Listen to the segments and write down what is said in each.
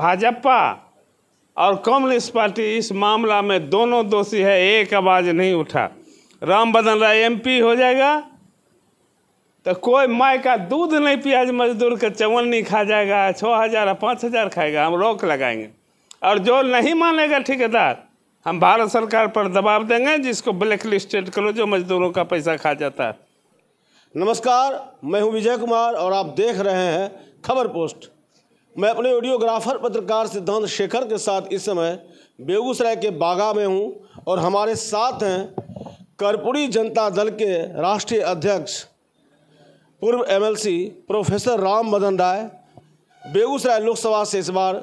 भाजपा और communist party इस मामला में दोनों दोषी है एक आवाज़ नहीं उठा राम बदन राय एम हो जाएगा तो कोई माय का दूध नहीं पिया मजदूर का चवन नहीं खा जाएगा छः हज़ार पाँच हज़ार खाएगा हम रोक लगाएंगे और जो नहीं मानेगा ठेकेदार हम भारत सरकार पर दबाव देंगे जिसको ब्लैक लिस्टेड करो जो मजदूरों का पैसा खा जाता है नमस्कार मैं हूं विजय कुमार और आप देख रहे हैं खबर पोस्ट मैं अपने ऑडियोग्राफर पत्रकार सिद्धांत शेखर के साथ इस समय बेगूसराय के बागा में हूं और हमारे साथ हैं कर्पूरी जनता दल के राष्ट्रीय अध्यक्ष पूर्व एमएलसी प्रोफेसर राम मदन राय बेगूसराय लोकसभा से इस बार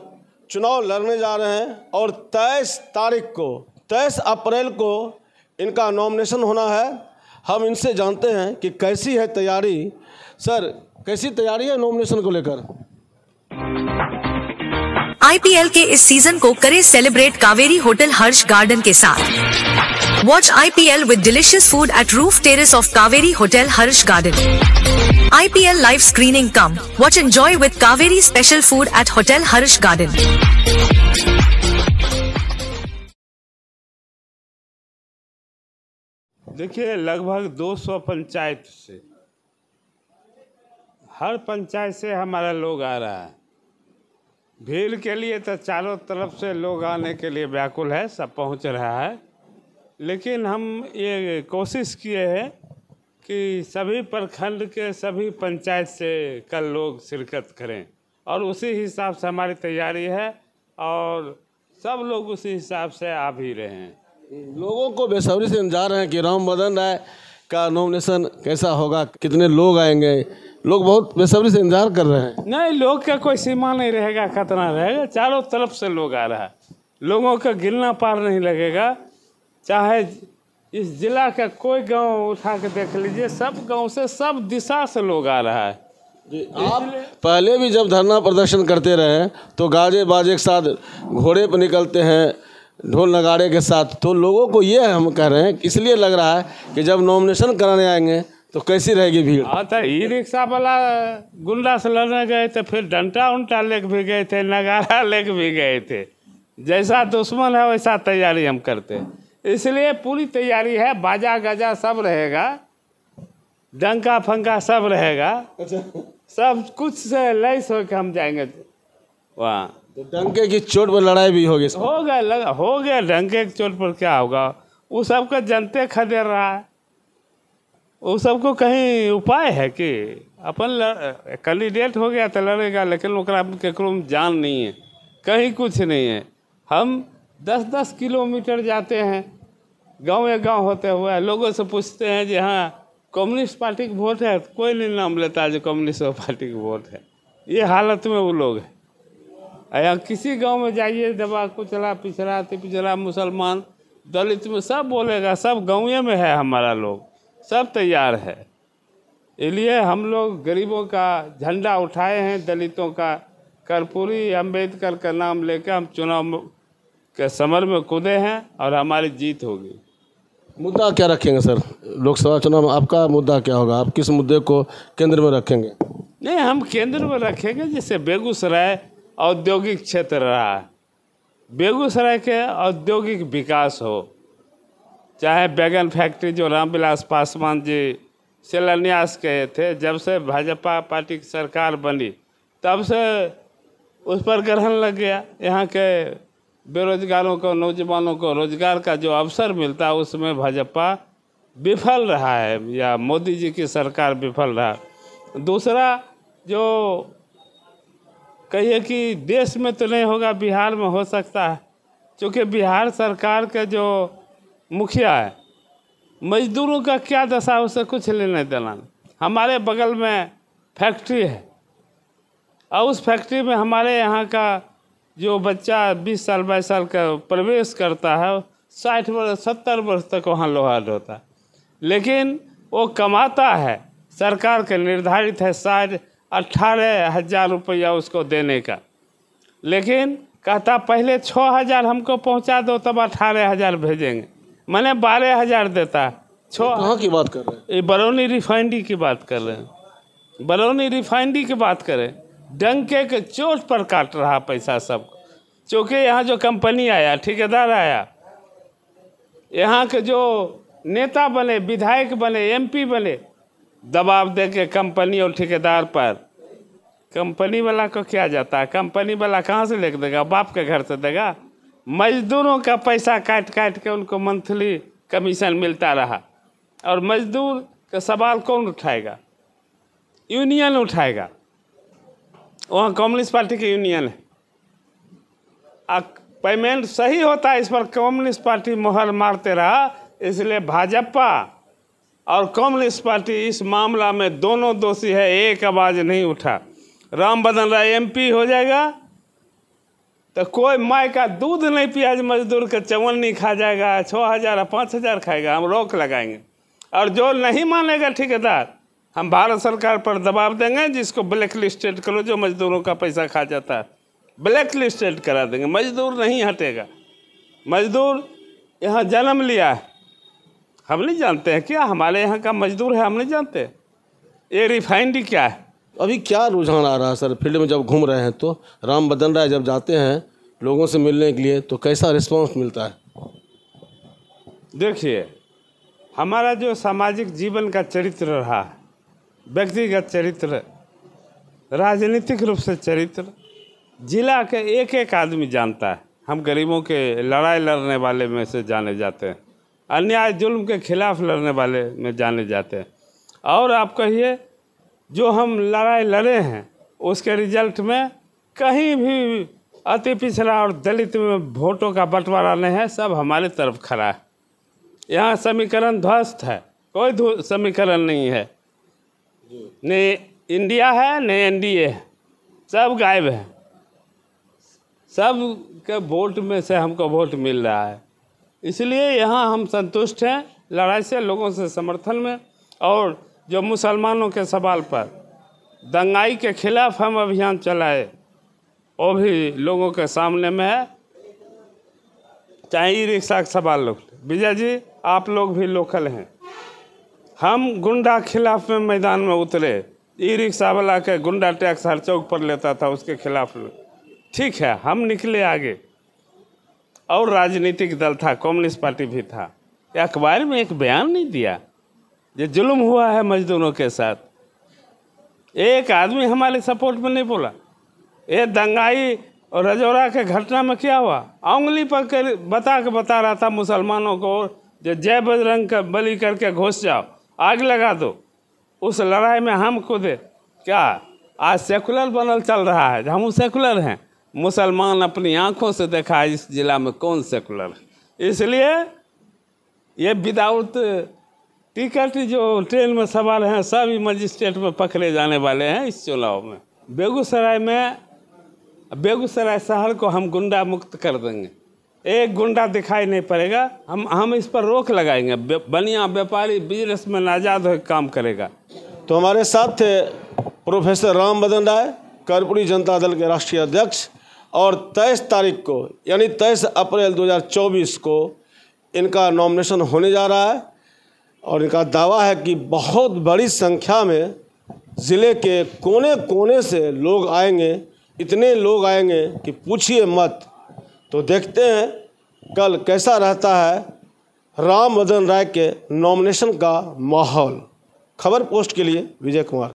चुनाव लड़ने जा रहे हैं और तेईस तारीख को तेईस अप्रैल को इनका नॉमिनेशन होना है हम इनसे जानते हैं कि कैसी है तैयारी सर कैसी तैयारी है नॉमिनेशन को लेकर आईपीएल के इस सीजन को करें celebrate Kaveri hotel Harsh garden के साथ watch IPL with delicious food at roof terrace of Kaveri hotel Harsh garden IPL live screening come watch enjoy with Kaveri special food at hotel Harsh garden देखिए लगभग दो सौ पंचायत से हर पंचायत से हमारा लोग आ रहा है भीड़ के लिए तो चारों तरफ से लोग आने के लिए व्याकुल है सब पहुंच रहा है लेकिन हम ये कोशिश किए हैं कि सभी प्रखंड के सभी पंचायत से कल लोग शिरकत करें और उसी हिसाब से हमारी तैयारी है और सब लोग उसी हिसाब से आ भी रहे हैं लोगों को बेसब्री से इंतजार हैं कि राम मदन राय का नॉमिनेशन कैसा होगा कितने लोग आएंगे लोग बहुत बेसब्री से इंतजार कर रहे हैं नहीं लोग का कोई सीमा नहीं रहेगा खतरा रहेगा चारों तरफ से लोग आ रहा है लोगों का गिलना पार नहीं लगेगा चाहे इस जिला का कोई गांव उठा के देख लीजिए सब गांव से सब दिशा से लोग आ रहा है आप पहले भी जब धरना प्रदर्शन करते रहे तो गाजे बाजे के साथ घोड़े पर निकलते हैं ढोल नगाड़े के साथ तो लोगों को ये हम कह रहे हैं इसलिए लग रहा है कि जब नॉमिनेशन कराने आएंगे तो कैसी रहेगी भीड़ हाँ तो ई रिक्शा वाला गुंडा से लड़ने गए थे फिर डंटा उंटा लेके भी गए थे नगारा लेके भी गए थे जैसा दुश्मन है वैसा तैयारी हम करते इसलिए पूरी तैयारी है बाजा गाजा सब रहेगा डंका फंका सब रहेगा अच्छा। सब कुछ से लैस होकर हम जाएंगे वहाँ तो डंके की चोट पर लड़ाई भी होगी हो गया लगा हो गया डंके की चोट पर क्या होगा वो सबका जनते खदेड़ रहा है वो सबको कहीं उपाय है कि अपन कैंडिडेट हो गया तो लड़ेगा लेकिन वो में जान नहीं है कहीं कुछ नहीं है हम दस दस किलोमीटर जाते हैं गाँव या गाँव होते हुए लोगों से पूछते हैं जी हाँ कम्युनिस्ट पार्टी की वोट है तो कोई नहीं नाम लेता जो कम्युनिस्ट पार्टी की वोट है ये हालत में वो लोग हैं यहाँ किसी गांव में जाइए दबा कुचला पिछड़ा पिछड़ा मुसलमान दलित में सब बोलेगा सब गाँवें में है हमारा लोग सब तैयार है इसलिए हम लोग गरीबों का झंडा उठाए हैं दलितों का कर्पूरी अंबेडकर का नाम लेकर हम चुनाव के समर में कूदे हैं और हमारी जीत होगी मुद्दा क्या रखेंगे सर लोकसभा चुनाव में आपका मुद्दा क्या होगा आप किस मुद्दे को केंद्र में रखेंगे नहीं हम केंद्र में रखेंगे जैसे बेगूसराय औद्योगिक क्षेत्र रहा बेगूसराय के औद्योगिक विकास हो चाहे बैगन फैक्ट्री जो रामविलास पासवान जी शिलान्यास किए थे जब से भाजपा पार्टी की सरकार बनी तब से उस पर ग्रहण लग गया यहाँ के बेरोजगारों को नौजवानों को रोजगार का जो अवसर मिलता है उसमें भाजपा विफल रहा है या मोदी जी की सरकार विफल रहा दूसरा जो कहिए कि देश में तो नहीं होगा बिहार में हो सकता है क्योंकि बिहार सरकार के जो मुखिया है मजदूरों का क्या दशा उसे कुछ लेने देना हमारे बगल में फैक्ट्री है और उस फैक्ट्री में हमारे यहाँ का जो बच्चा बीस साल बाईस साल का प्रवेश करता है साठ वर्ष सत्तर वर्ष तक वहाँ लोहा होता है लेकिन वो कमाता है सरकार के निर्धारित है साठ अट्ठारह हज़ार रुपया उसको देने का लेकिन कहता पहले छः हज़ार हमको पहुँचा दो तब अठारह हज़ार भेजेंगे मैंने बारह हजार देता छो कहाँ की बात कर रहे हैं बरौनी रिफाइनरी की बात कर रहे हैं बरौनी रिफाइनरी की बात करें डंके के चोट पर काट रहा पैसा सब चूँकि यहाँ जो कंपनी आया ठेकेदार आया यहाँ के जो नेता बने विधायक बने एमपी बने दबाव दे के कंपनी और ठेकेदार पर कंपनी वाला को क्या जाता है कंपनी वाला कहाँ से लेके देगा बाप के घर से देगा मजदूरों का पैसा काट काट के उनको मंथली कमीशन मिलता रहा और मजदूर का सवाल कौन उठाएगा यूनियन उठाएगा वहाँ कम्युनिस्ट पार्टी की यूनियन है आ पेमेंट सही होता है इस पर कम्युनिस्ट पार्टी मोहर मारते रहा इसलिए भाजपा और कम्युनिस्ट पार्टी इस मामला में दोनों दोषी है एक आवाज़ नहीं उठा राम बदन राय एमपी हो जाएगा तो कोई माई का दूध नहीं पिया जो मजदूर का चवन नहीं खा जाएगा छः हज़ार पाँच हज़ार खाएगा हम रोक लगाएंगे और जो नहीं मानेगा ठेकेदार हम भारत सरकार पर दबाव देंगे जिसको ब्लैक लिस्टेड करो जो मजदूरों का पैसा खा जाता है ब्लैक लिस्टेड करा देंगे मजदूर नहीं हटेगा मजदूर यहाँ जन्म लिया है हम नहीं जानते हैं क्या हमारे यहाँ का मजदूर है हम नहीं जानते ये रिफाइंड क्या है अभी क्या रुझान आ रहा है सर फील्ड में जब घूम रहे हैं तो राम बदन राय जब जाते हैं लोगों से मिलने के लिए तो कैसा रिस्पांस मिलता है देखिए हमारा जो सामाजिक जीवन का चरित्र रहा व्यक्तिगत चरित्र राजनीतिक रूप से चरित्र जिला के एक एक आदमी जानता है हम गरीबों के लड़ाई लड़ने वाले में से जाने जाते हैं अन्याय जुल्म के खिलाफ लड़ने वाले में जाने जाते हैं और आप कहिए जो हम लड़ाई लड़े हैं उसके रिजल्ट में कहीं भी अति पिछड़ा और दलित में वोटों का बंटवारा नहीं है सब हमारे तरफ खड़ा है यहाँ समीकरण ध्वस्त है कोई समीकरण नहीं है न इंडिया है न एन डी ए है सब गायब है सब के वोट में से हमको वोट मिल रहा है इसलिए यहाँ हम संतुष्ट हैं लड़ाई से लोगों से समर्थन में और जो मुसलमानों के सवाल पर दंगाई के खिलाफ हम अभियान चलाए वो भी लोगों के सामने में है चाहे ई रिक्शा के सवाल लोग विजय जी आप लोग भी लोकल हैं हम गुंडा खिलाफ में मैदान में उतरे ई रिक्शा वाला के गुंडा टैक्स हर चौक पर लेता था उसके खिलाफ ठीक है हम निकले आगे और राजनीतिक दल था कम्युनिस्ट पार्टी भी था अखबार में एक बयान नहीं दिया ये जुल्म हुआ है मजदूरों के साथ एक आदमी हमारे सपोर्ट में नहीं बोला ये दंगाई और रजौरा के घटना में क्या हुआ उंगली पर कर बता के बता रहा था मुसलमानों को जो जय बजरंग का बलि करके घुस जाओ आग लगा दो उस लड़ाई में हम खुद क्या आज सेकुलर बनल चल रहा है हम सेकुलर हैं मुसलमान अपनी आंखों से देखा इस जिला में कौन सेकुलर है इसलिए ये विदाउट टिकट जो ट्रेन में सवार हैं सभी मजिस्ट्रेट में पकड़े जाने वाले हैं इस चुनाव में बेगूसराय में बेगूसराय शहर को हम गुंडा मुक्त कर देंगे एक गुंडा दिखाई नहीं पड़ेगा हम हम इस पर रोक लगाएंगे बनिया व्यापारी बिजनेस में आज़ाद हो काम करेगा तो हमारे साथ थे प्रोफेसर राम बदन राय कर्पूरी जनता दल के राष्ट्रीय अध्यक्ष और तेईस तारीख को यानी तेईस अप्रैल 2024 को इनका नॉमिनेशन होने जा रहा है और इनका दावा है कि बहुत बड़ी संख्या में ज़िले के कोने कोने से लोग आएंगे इतने लोग आएंगे कि पूछिए मत तो देखते हैं कल कैसा रहता है राम मदन राय के नॉमिनेशन का माहौल खबर पोस्ट के लिए विजय कुमार